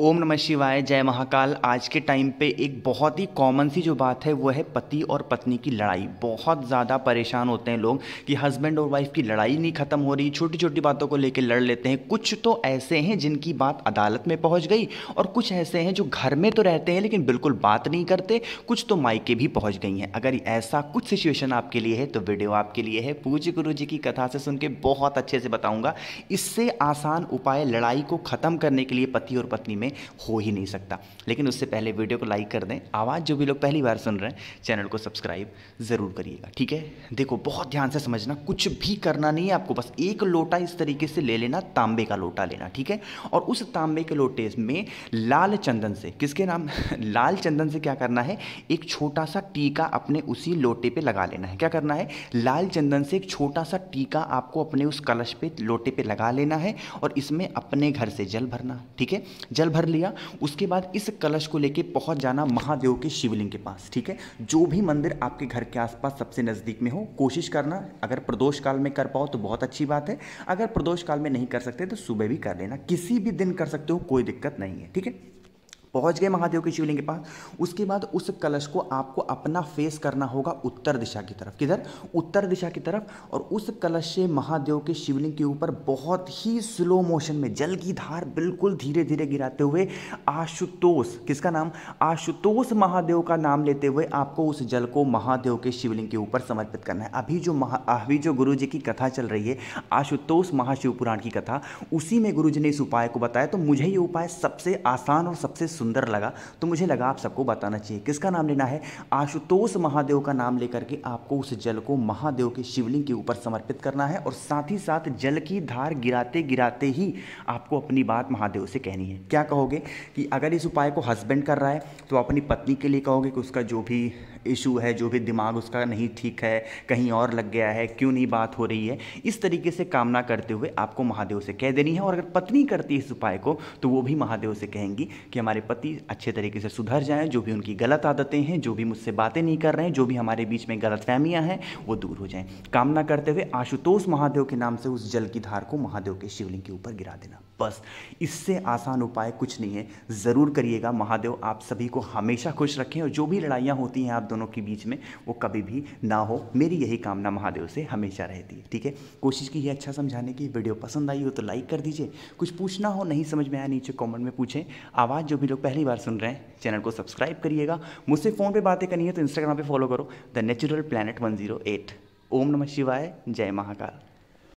ओम नमः शिवाय जय महाकाल आज के टाइम पे एक बहुत ही कॉमन सी जो बात है वो है पति और पत्नी की लड़ाई बहुत ज़्यादा परेशान होते हैं लोग कि हस्बैंड और वाइफ की लड़ाई नहीं ख़त्म हो रही छोटी छोटी बातों को लेकर लड़ लेते हैं कुछ तो ऐसे हैं जिनकी बात अदालत में पहुंच गई और कुछ ऐसे हैं जो घर में तो रहते हैं लेकिन बिल्कुल बात नहीं करते कुछ तो मायके भी पहुँच गई हैं अगर ऐसा कुछ सिचुएशन आपके लिए है तो वीडियो आपके लिए है पूज्य गुरु जी की कथा से सुन के बहुत अच्छे से बताऊँगा इससे आसान उपाय लड़ाई को ख़त्म करने के लिए पति और पत्नी में में हो ही नहीं सकता लेकिन उससे पहले वीडियो को लाइक कर दें आवाज़ जो भी लोग पहली बार सुन रहे हैं चैनल को सब्सक्राइब ज़रूर करिएगा ठीक है देखो बहुत ध्यान से समझना कुछ भी करना नहीं है आपको बस एक लोटा इस तरीके से ले लेना तांबे का लोटा लेना ठीक है और उस तांबे के लोटे में लाल चंदन से किसके नाम लाल चंदन से क्या करना है एक छोटा सा टीका अपने उसी लोटे पर लगा लेना है क्या करना है लाल चंदन से एक छोटा सा टीका आपको अपने उस कलश पे लोटे पे लगा लेना है और इसमें अपने घर से जल भरना ठीक है जल भर लिया उसके बाद इस कलश को लेके पहुंच जाना महादेव के शिवलिंग के पास ठीक है जो भी मंदिर आपके घर के आसपास सबसे नज़दीक में हो कोशिश करना अगर प्रदोष काल में कर पाओ तो बहुत अच्छी बात है अगर प्रदोष काल में नहीं कर सकते तो सुबह भी कर लेना किसी भी दिन कर सकते हो कोई दिक्कत नहीं है ठीक है पहुंच गए महादेव के शिवलिंग के पास उसके बाद उस कलश को आपको अपना फेस करना होगा उत्तर दिशा की तरफ किधर उत्तर दिशा की तरफ और उस कलश से महादेव के शिवलिंग के ऊपर बहुत ही स्लो मोशन में जल की धार बिल्कुल धीरे धीरे गिराते हुए आशुतोष किसका नाम आशुतोष महादेव का नाम लेते हुए आपको उस जल को महादेव के शिवलिंग के ऊपर समर्पित करना है अभी जो महा अभी जो गुरु जी की कथा चल रही है आशुतोष महाशिव पुराण की कथा उसी में गुरु जी ने इस उपाय को बताया तो मुझे ये उपाय सबसे आसान और सबसे सुंदर लगा तो मुझे लगा आप सबको बताना चाहिए किसका नाम लेना है आशुतोष महादेव का नाम लेकर के आपको उस जल को महादेव के शिवलिंग के ऊपर समर्पित करना है और साथ ही साथ जल की धार गिराते गिराते ही आपको अपनी बात महादेव से कहनी है क्या कहोगे कि अगर इस उपाय को हस्बैंड कर रहा है तो अपनी पत्नी के लिए कहोगे कि उसका जो भी इशू है जो भी दिमाग उसका नहीं ठीक है कहीं और लग गया है क्यों नहीं बात हो रही है इस तरीके से कामना करते हुए आपको महादेव से कह देनी है और अगर पत्नी करती है इस उपाय को तो वो भी महादेव से कहेंगी कि हमारे पति अच्छे तरीके से सुधर जाएं जो भी उनकी गलत आदतें हैं जो भी मुझसे बातें नहीं कर रहे हैं जो भी हमारे बीच में गलत फहमियाँ हैं वो दूर हो जाएँ कामना करते हुए आशुतोष महादेव के नाम से उस जल की धार को महादेव के शिवलिंग के ऊपर गिरा देना बस इससे आसान उपाय कुछ नहीं है ज़रूर करिएगा महादेव आप सभी को हमेशा खुश रखें और जो भी लड़ाइयाँ होती हैं आप दोनों के बीच में वो कभी भी ना हो मेरी यही कामना महादेव से हमेशा रहती है ठीक है कोशिश की है अच्छा समझाने की वीडियो पसंद आई हो तो लाइक कर दीजिए कुछ पूछना हो नहीं समझ में आया नीचे कॉमेंट में पूछें आवाज़ जो भी लोग पहली बार सुन रहे हैं चैनल को सब्सक्राइब करिएगा मुझसे फ़ोन पर बातें करनी है तो इंस्टाग्राम पर फॉलो करो the natural planet one zero eight ओम नमः शिवाय जय महाकाल